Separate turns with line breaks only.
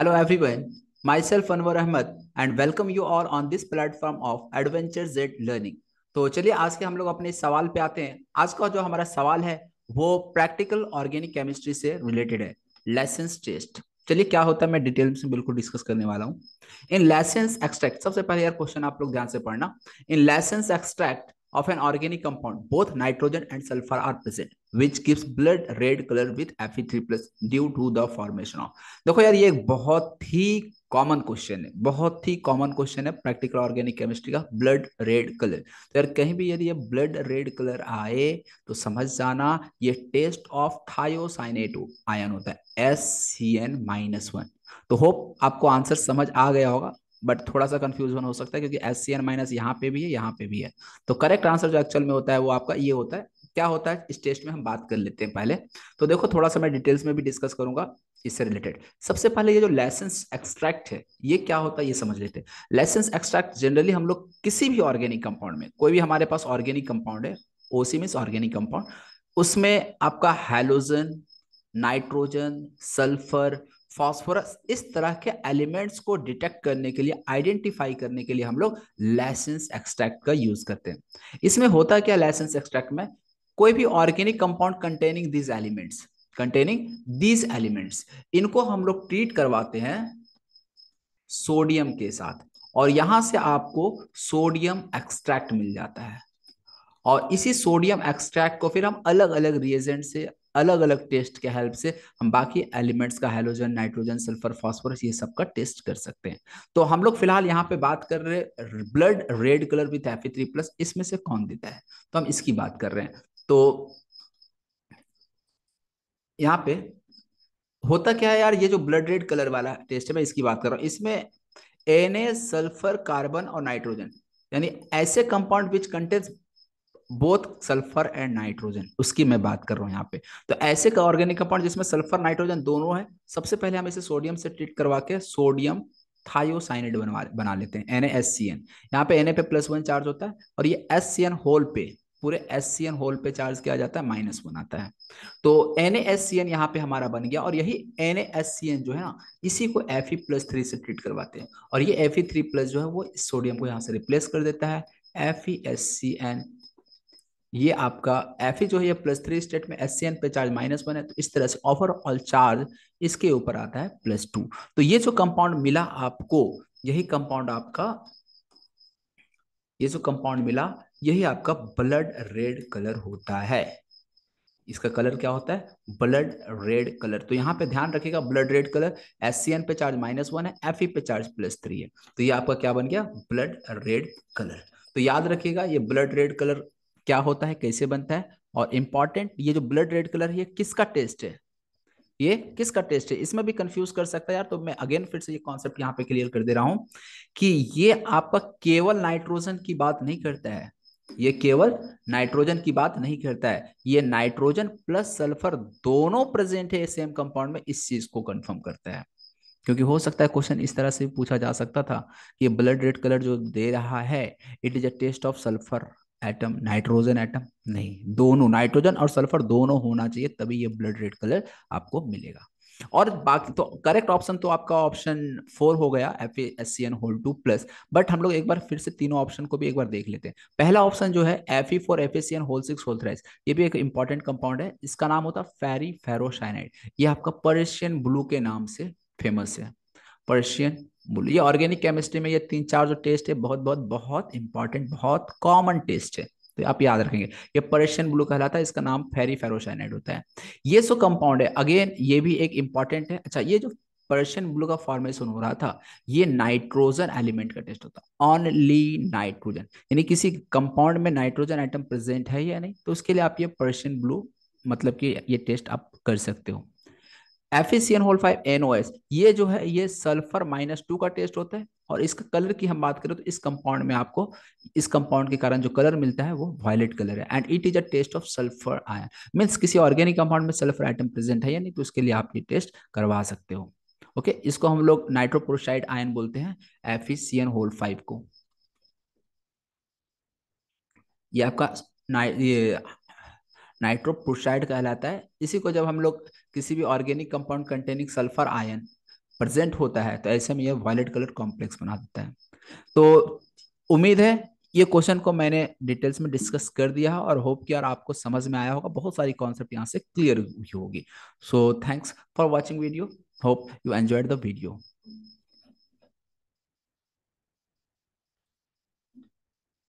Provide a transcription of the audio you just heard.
Hello everyone, myself Anwar Ahmed and welcome you all on this platform of Adventure Z Learning. तो चलिए आज के हम लोग अपने सवाल पे आते हैं आज का जो हमारा सवाल है वो प्रैक्टिकल ऑर्गेनिक केमिस्ट्री से रिलेटेड है लेसेंस टेस्ट चलिए क्या होता है मैं डिटेल में बिल्कुल डिस्कस करने वाला हूँ इन लेसेंस एक्सट्रैक्ट सबसे पहले यार क्वेश्चन आप लोग ध्यान से पढ़ना in Lassaigne's extract of an organic compound both nitrogen and sulphur are present which gives blood red colour with F three plus due to the formation of देखो यार ये बहुत ही कॉमन क्वेश्चन है बहुत ही कॉमन क्वेश्चन है practical organic chemistry का ब्लड रेड कलर तो यार कहीं भी यदि ये ब्लड रेड कलर आए तो समझ जाना ये टेस्ट ऑफ थायोसाइनेटो आयन होता है S C N minus one तो होप आपको आंसर समझ आ गया होगा बट थोड़ा सा कंफ्यूजन हो सकता है क्योंकि एस सी एन माइनस यहाँ पे भी है यहाँ पे भी है तो करेक्ट आंसर जो एक्चुअल में होता है वो आपका ये होता है क्या होता है इस टेस्ट में हम बात कर लेते हैं पहले तो देखो थोड़ा सा मैं डिटेल्स में भी डिस्कस करूंगा इससे रिलेटेड सबसे पहले ये जो लाइसेंस एक्सट्रैक्ट है ये क्या होता है ये समझ लेते हैं लाइसेंस एक्सट्रैक्ट जनरली हम लोग किसी भी ऑर्गेनिक कंपाउंड में कोई भी हमारे पास ऑर्गेनिक कंपाउंड है ओसी मीन ऑर्गेनिक कंपाउंड उसमें आपका हेलोजन नाइट्रोजन सल्फर फॉस्फोरस इस तरह के एलिमेंट्स को डिटेक्ट करने के लिए आइडेंटिफाई करने के लिए हम लोग लाइसेंस एक्सट्रैक्ट का यूज करते हैं इसमें होता क्या लाइसेंस एक्सट्रैक्ट में कोई भी organic compound containing these elements containing these elements इनको हम लोग ट्रीट करवाते हैं सोडियम के साथ और यहां से आपको सोडियम एक्सट्रैक्ट मिल जाता है और इसी सोडियम एक्सट्रैक्ट को फिर हम अलग अलग रिएजेंट से अलग अलग टेस्ट के हेल्प से हम बाकी एलिमेंट्स का हेलोजन नाइट्रोजन सल्फर फास्फोरस ये सब का टेस्ट कर सकते हैं तो हम लोग फिलहाल यहाँ पे बात कर रहे blood red colour with three plus इसमें से कौन देता है तो हम इसकी बात कर रहे हैं तो यहाँ पे होता क्या है यार ये जो ब्लड रेड कलर वाला टेस्ट है मैं इसकी बात कर रहा हूं इसमें एन सल्फर कार्बन और नाइट्रोजन यानी ऐसे compound which contains both sulphur and nitrogen उसकी मैं बात कर रहा हूँ यहाँ पे तो ऐसे का ऑर्गेनिक कंपाउंड जिसमें सल्फर नाइट्रोजन दोनों है सबसे पहले हम इसे सोडियम से ट्रीट करवा के सोडियम थायोसाइनेड बनवा बना लेते हैं एन एस सी एन यहाँ पे एन ए पे प्लस वन चार्ज होता है और ये एस सी एन होल पे पूरे एस सी एन होल पे चार्ज किया जाता है माइनस वन आता है तो एन एस सी एन यहाँ पे हमारा बन गया और यही एन एस सी एन जो है ना इसी को एफ ई प्लस थ्री से ट्रीट करवाते हैं और ये एफ ई थ्री प्लस जो है वो सोडियम को यहाँ से रिप्लेस कर देता है F E S C N ये आपका एफ ई e जो है प्लस थ्री स्टेट में एस सी एन पे चार्ज माइनस वन है तो इस तरह से ओवरऑल चार्ज इसके ऊपर आता है प्लस टू तो ये जो कंपाउंड मिला आपको यही कंपाउंड आपका ये जो कंपाउंड मिला यही आपका ब्लड रेड कलर होता है इसका कलर क्या होता है ब्लड रेड कलर तो यहाँ पे ध्यान रखिएगा ब्लड रेड कलर एस पे चार्ज माइनस वन है एफ e पे चार्ज प्लस थ्री है तो ये आपका क्या बन गया ब्लड रेड कलर तो याद रखिएगा ये ब्लड रेड कलर क्या होता है कैसे बनता है और इंपॉर्टेंट ये जो ब्लड रेड कलर है किसका टेस्ट है ये किसका टेस्ट है इसमें भी कंफ्यूज कर सकता है यार तो मैं अगेन फिर से ये कॉन्सेप्ट यहाँ पे क्लियर कर दे रहा हूं कि ये आपका केवल नाइट्रोजन की बात नहीं करता है ये केवल नाइट्रोजन की बात नहीं करता है ये नाइट्रोजन प्लस सल्फर दोनों प्रेजेंट है सेम कंपाउंड में इस चीज को कंफर्म करता है क्योंकि हो सकता है क्वेश्चन इस तरह से पूछा जा सकता था कि ब्लड रेड कलर जो दे रहा है it is a test of sulphur atom nitrogen atom नहीं दोनों नाइट्रोजन और सल्फर दोनों होना चाहिए तभी ये ब्लड रेड कलर आपको मिलेगा और बाकी तो करेक्ट ऑप्शन तो आपका ऑप्शन फोर हो गया F S C N whole two plus but हम लोग एक बार फिर से तीनों ऑप्शन को भी एक बार देख लेते हैं पहला ऑप्शन जो है F E four F S C N whole six whole thrice ये भी एक इंपॉर्टेंट कंपाउंड है इसका नाम होता है फेरी फेरोशाइनाइड ये आपका पर्शियन ब्लू के नाम से फेमस है पर्शियन ब्लू ये ऑर्गेनिक केमिस्ट्री में ये तीन चार जो टेस्ट है बहुत बहुत बहुत इंपॉर्टेंट बहुत कॉमन टेस्ट है तो आप याद रखेंगे ये पर्शियन ब्लू कहलाता है इसका नाम फेरी फेरोसाइनाइड होता है ये सो कंपाउंड है अगेन ये भी एक इंपॉर्टेंट है अच्छा ये जो पर्शियन ब्लू का फॉर्मेशन हो रहा था ये नाइट्रोजन एलिमेंट का टेस्ट होता है ऑनली नाइट्रोजन यानी किसी कंपाउंड में नाइट्रोजन आइटम प्रेजेंट है या नहीं तो उसके लिए आप ये पर्शियन ब्लू मतलब कि ये टेस्ट आप कर सकते हो एफ एफिसियन होल फाइव एनओएस ये जो है ये सल्फर माइनस टू का टेस्ट होता है और इसका कलर की हम बात करें तो इस कंपाउंड में आपको इस कंपाउंड के कारण जो कलर मिलता है वो वायलेट कलर है and it is a test of sulphur ion means किसी ऑर्गेनिक कंपाउंड में सल्फर आइटम प्रेजेंट है या नहीं तो इसके लिए आप ये टेस्ट करवा सकते हो ओके okay? इसको हम लोग नाइट्रोप्रोसाइड आयन बोलते हैं एफिसियन होल फाइव को ये आपका ये नाइट्रोपोसाइड कहलाता है इसी को जब हम लोग किसी भी organic compound containing sulphur ion present होता है तो ऐसे में यह वायलेट कलर कॉम्प्लेक्स बना देता है तो उम्मीद है ये क्वेश्चन को मैंने डिटेल्स में डिस्कस कर दिया है और होप कि यार आपको समझ में आया होगा बहुत सारी कॉन्सेप्ट यहाँ से क्लियर हुई होगी so thanks for watching video hope you enjoyed the video